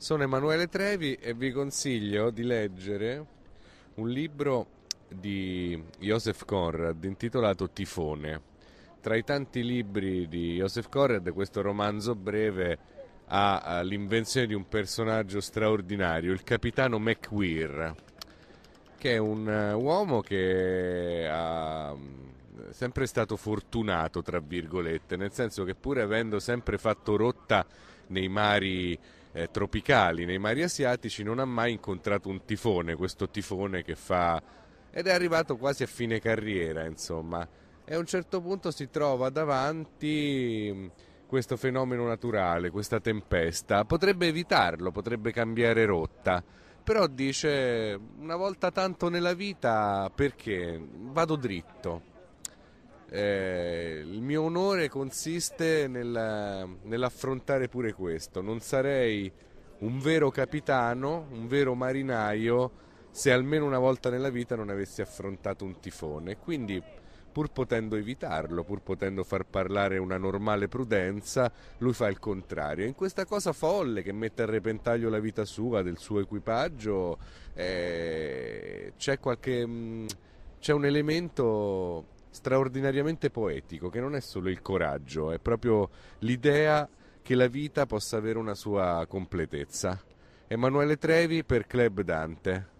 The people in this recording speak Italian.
Sono Emanuele Trevi e vi consiglio di leggere un libro di Joseph Conrad intitolato Tifone. Tra i tanti libri di Joseph Conrad, questo romanzo breve ha eh, l'invenzione di un personaggio straordinario, il capitano McQueer, che è un eh, uomo che ha mm, sempre stato fortunato, tra virgolette, nel senso che pur avendo sempre fatto rotta nei mari eh, tropicali, nei mari asiatici, non ha mai incontrato un tifone, questo tifone che fa... ed è arrivato quasi a fine carriera, insomma. E a un certo punto si trova davanti mm, questo fenomeno naturale, questa tempesta. Potrebbe evitarlo, potrebbe cambiare rotta però dice una volta tanto nella vita perché vado dritto. Eh, il mio onore consiste nella, nell'affrontare pure questo. Non sarei un vero capitano, un vero marinaio, se almeno una volta nella vita non avessi affrontato un tifone. Quindi, pur potendo evitarlo, pur potendo far parlare una normale prudenza, lui fa il contrario. In questa cosa folle che mette a repentaglio la vita sua, del suo equipaggio, eh, c'è qualche... Mh, mm, c'è un elemento straordinariamente poetico, che non è solo il coraggio, è proprio l'idea che la vita possa avere una sua completezza. Emanuele Trevi per Club Dante.